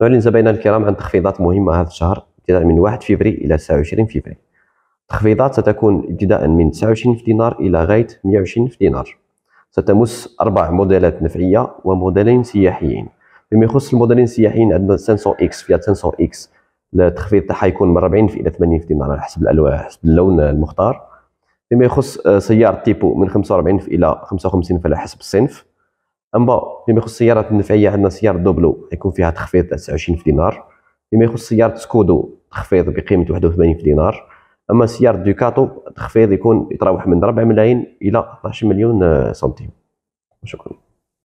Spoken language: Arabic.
ولكن زباينا الكرام عن تخفيضات مهمه هذا الشهر ابتداء من 1 فبري الى 29 فبري التخفيضات ستكون ابتداء من 29 في دينار الى غايه 120 في دينار ستمس اربع موديلات نفعيه وموديلين سياحيين فيما يخص الموديلين السياحيين عندنا 500 اكس فيات 500 اكس التخفيض تاعها يكون من 40 الى 80 في دينار على حسب الالوان حسب اللون المختار فيما يخص آه، سياره تيبو من 45 الى 55 على حسب الصنف اما فيما يخص السيارات النفعيه عندنا سياره دوبلو يكون فيها تخفيض 29 في دينار فيما يخص سياره سكودو تخفيض بقيمه 81 في دينار اما سياره دوكاتو تخفيض يكون يتراوح من 4 ملايين الى 12 مليون آه، سنتيم شكرا